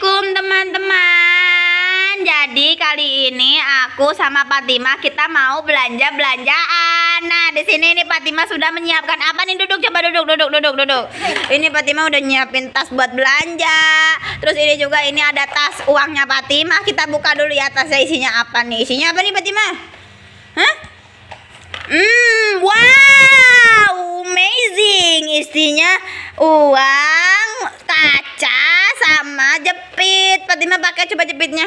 Assalamualaikum teman-teman Jadi kali ini aku sama Fatima kita mau belanja-belanjaan Nah di sini ini Fatima sudah menyiapkan apa nih duduk coba duduk duduk duduk duduk Ini Fatima udah nyiapin tas buat belanja Terus ini juga ini ada tas uangnya Fatima Kita buka dulu ya tasnya isinya apa nih Isinya apa nih Fatima? Hah? Hmm wow amazing Isinya uang uh, sama jepit Fatima pakai coba jepitnya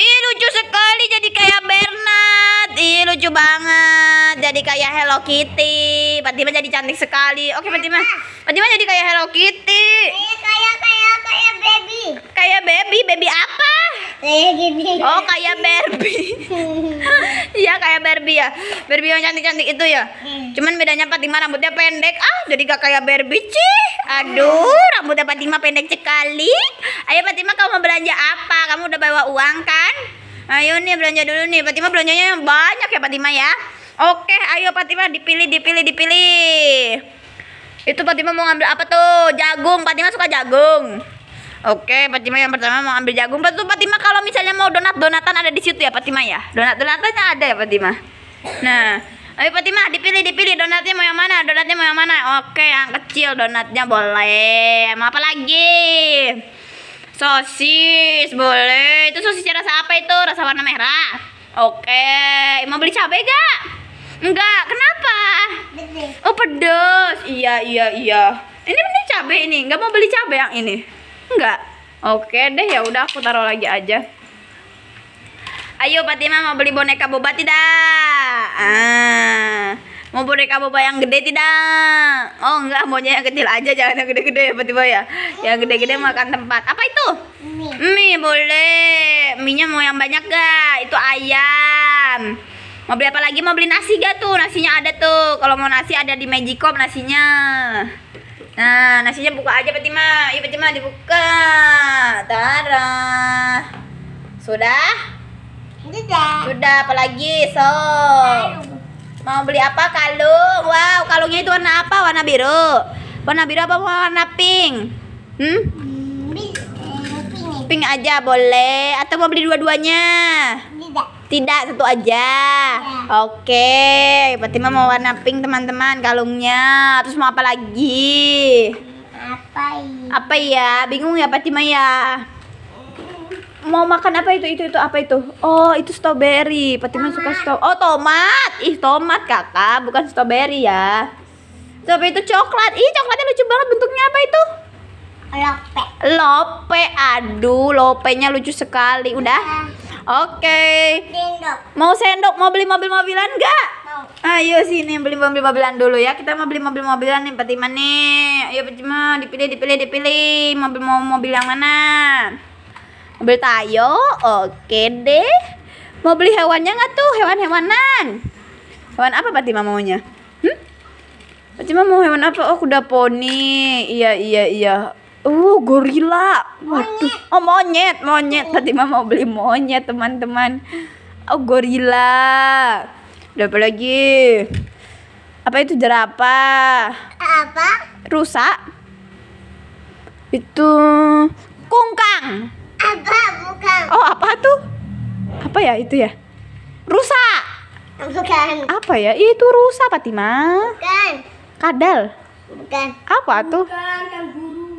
Ih lucu sekali jadi kayak Bernard Ih lucu banget Jadi kayak Hello Kitty Fatima jadi cantik sekali Oke Fatima Fatima jadi kayak Hello Kitty eh, Kayak kayak kayak baby Kayak baby, baby apa? Kayak gini. Oh, kayak Barbie. Iya, kayak Barbie ya. Barbie yang cantik-cantik itu ya. Hmm. Cuman bedanya Fatima rambutnya pendek. Ah, jadi gak kayak Barbie, Cih. Aduh, rambutnya Fatima pendek sekali. Ayo Fatima, kamu mau belanja apa? Kamu udah bawa uang kan? Ayo nih belanja dulu nih. Fatima belanjanya yang banyak ya Fatima ya. Oke, ayo Fatima dipilih, dipilih, dipilih. Itu Fatima mau ngambil apa tuh? Jagung. Fatima suka jagung. Oke, Fatima yang pertama mau ambil jagung. Betul Fatima kalau misalnya mau donat-donatan ada di situ ya Fatima ya. Donat-donatannya ada ya Fatima. Nah, ayo Fatima dipilih dipilih donatnya mau yang mana? Donatnya mau yang mana? Oke, yang kecil donatnya boleh. Mau apa lagi? Sosis boleh. Itu sosis rasa apa itu? Rasa warna merah. Oke, mau beli cabai gak? Enggak, kenapa? Oh, pedes. Iya, iya, iya. Ini bener cabai ini. Enggak mau beli cabai yang ini. Enggak. Oke deh, ya udah aku taruh lagi aja. Ayo Fatima mau beli boneka boba tidak? Ah. Mau boneka boba yang gede tidak? Oh enggak, maunya yang kecil aja, jangan yang gede-gede ya Fatima ya. Yang gede-gede makan tempat. Apa itu? Mie. Mie boleh. mie mau yang banyak gak? Itu ayam. Mau beli apa lagi? Mau beli nasi gak tuh? Nasinya ada tuh. Kalau mau nasi ada di Magicom nasinya. Nah, nasinya buka aja Fatima. Pak Fatima dibuka. Tara. Sudah? Sudah. Sudah, apalagi? So. Mau beli apa kalung? Wow, kalungnya itu warna apa? Warna biru. Warna biru apa warna pink? Hmm? hmm pink aja boleh atau mau beli dua-duanya? Tidak, satu aja. Ya. Oke, Fatima mau warna pink teman-teman kalungnya. Terus mau apa lagi? Apa ya? Apa ya? Bingung ya Fatima ya? Mau makan apa itu? Itu itu apa itu? Oh, itu strawberry. Fatima suka strawberry Oh, tomat. Ih, tomat Kakak, bukan strawberry ya. Tapi itu coklat. Ih, coklatnya lucu banget bentuknya apa itu? Lope. Lope. Aduh, lopenya lucu sekali. Udah. Ya. Oke. Mau sendok? Mau beli mobil-mobilan nggak? Mau. Ayo sini beli mobil-mobilan dulu ya. Kita mau beli mobil-mobilan nih Fatima nih. Ayo Fatima dipilih dipilih dipilih mobil mau mobil yang mana? Mobil Tayo. Oke deh. Mau beli hewannya nggak tuh? Hewan-hewanan. Hewan apa Fatima maunya? Hmm? Fatima mau hewan apa? Oh kuda poni. Iya iya iya. Uh, gorila. Waduh. Oh, monyet, monyet. Tadi mama mau beli monyet, teman-teman. Oh, gorila. Udah apa lagi? Apa itu jerapah? Apa? Rusa. Itu kungkang. Apa bukan? Oh, apa tuh? Apa ya itu ya? Rusa. Bukan. Apa ya? Itu rusa, Fatima. Bukan. Kadal. Bukan. Apa tuh? Bukan, kan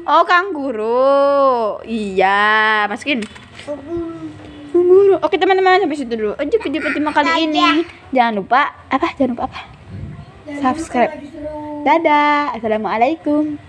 Oh, kangguru, Iya, masukin. Kangguru. Oke, teman-teman, sampai situ dulu. Aja video pertama kali ini. Jangan lupa apa? Jangan lupa apa? Subscribe. Dadah. Assalamualaikum.